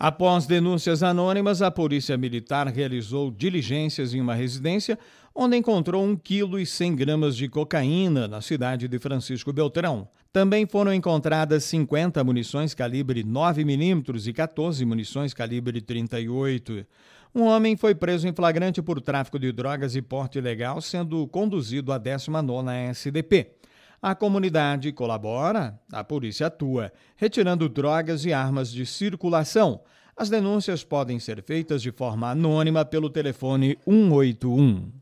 Após denúncias anônimas, a Polícia Militar realizou diligências em uma residência onde encontrou 1,1 kg e gramas de cocaína na cidade de Francisco Beltrão. Também foram encontradas 50 munições calibre 9 milímetros e 14 munições calibre 38. Um homem foi preso em flagrante por tráfico de drogas e porte ilegal, sendo conduzido à 19ª SDP. A comunidade colabora, a polícia atua, retirando drogas e armas de circulação. As denúncias podem ser feitas de forma anônima pelo telefone 181.